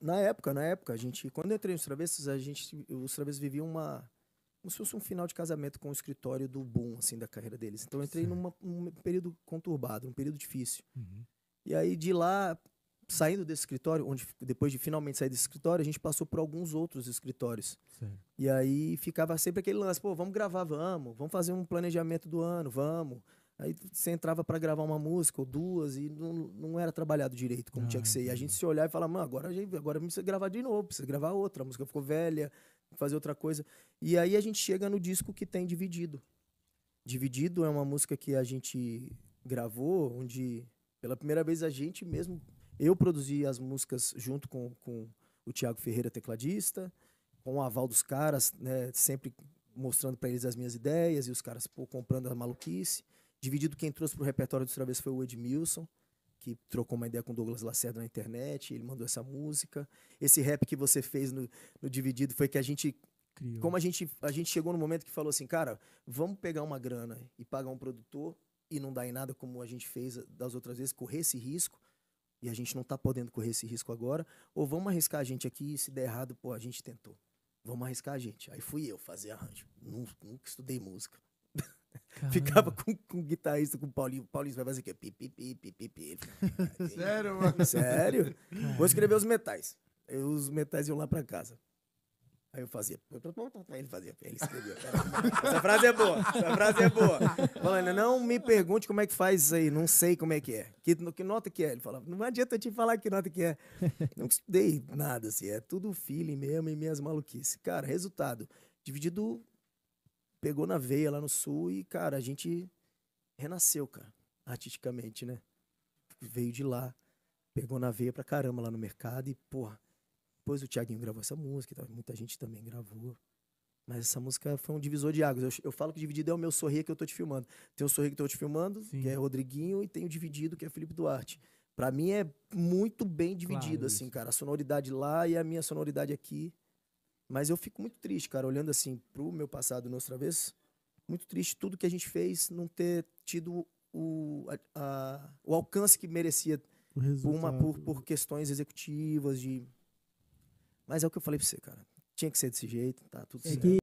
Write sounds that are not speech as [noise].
na época, na época, a gente, quando eu entrei nos travessos, a gente, os travessos viviam uma como se fosse um final de casamento com o escritório do boom assim da carreira deles. Então eu entrei numa, num período conturbado, um período difícil. Uhum. E aí de lá, saindo desse escritório, onde depois de finalmente sair desse escritório, a gente passou por alguns outros escritórios. Certo. E aí ficava sempre aquele lance, pô, vamos gravar, vamos, vamos fazer um planejamento do ano, vamos. Aí você entrava para gravar uma música ou duas e não, não era trabalhado direito como ah, tinha que ah, ser. E a gente se olhava e falava, mano, agora, gente, agora precisa gravar de novo, precisa gravar outra. A música ficou velha, fazer outra coisa. E aí a gente chega no disco que tem Dividido. Dividido é uma música que a gente gravou, onde pela primeira vez a gente mesmo, eu produzi as músicas junto com, com o Tiago Ferreira, tecladista, com o aval dos caras, né, sempre mostrando para eles as minhas ideias e os caras pô, comprando a maluquice. Dividido, quem trouxe para o repertório do Travessa foi o Edmilson, que trocou uma ideia com o Douglas Lacerda na internet, ele mandou essa música. Esse rap que você fez no, no Dividido foi que a gente Criou. Como a gente, a gente chegou no momento que falou assim, cara, vamos pegar uma grana e pagar um produtor e não dar em nada como a gente fez das outras vezes, correr esse risco, e a gente não está podendo correr esse risco agora, ou vamos arriscar a gente aqui e se der errado, pô, a gente tentou. Vamos arriscar a gente. Aí fui eu fazer arranjo. Nunca, nunca estudei música. Caramba. Ficava com, com o guitarrista, com o Paulinho. O Paulinho vai fazer o quê? Pi, pi, [laughs] Sério, mano? Sério? Caramba. Vou escrever os metais. Eu, os metais iam lá pra casa. Aí eu fazia. Ele fazia. Ele escrevia. Essa frase é boa. Essa frase é boa. Falando, não me pergunte como é que faz isso aí. Não sei como é que é. Que, que nota que é? Ele falava, não adianta eu te falar que nota que é. [laughs] Não estudei nada, assim. É tudo feeling mesmo e minhas maluquices. Cara, resultado. Dividido pegou na veia lá no sul e, cara, a gente renasceu, cara, artisticamente, né? Veio de lá, pegou na veia pra caramba lá no mercado e, porra, depois o Thiaguinho gravou essa música tal, muita gente também gravou. Mas essa música foi um divisor de águas. Eu, eu falo que dividido é o meu sorrir que eu tô te filmando. Tem o sorrir que eu tô te filmando, Sim. que é Rodriguinho, e tem o dividido, que é Felipe Duarte. Para mim é muito bem dividido, claro, assim, isso. cara. A sonoridade lá e a minha sonoridade aqui. Mas eu fico muito triste, cara, olhando assim pro meu passado, no outra vez, muito triste tudo que a gente fez não ter tido o, a, a, o alcance que merecia por, uma, por, por questões executivas de mas é o que eu falei pra você, cara. Tinha que ser desse jeito, tá tudo é certo. Que...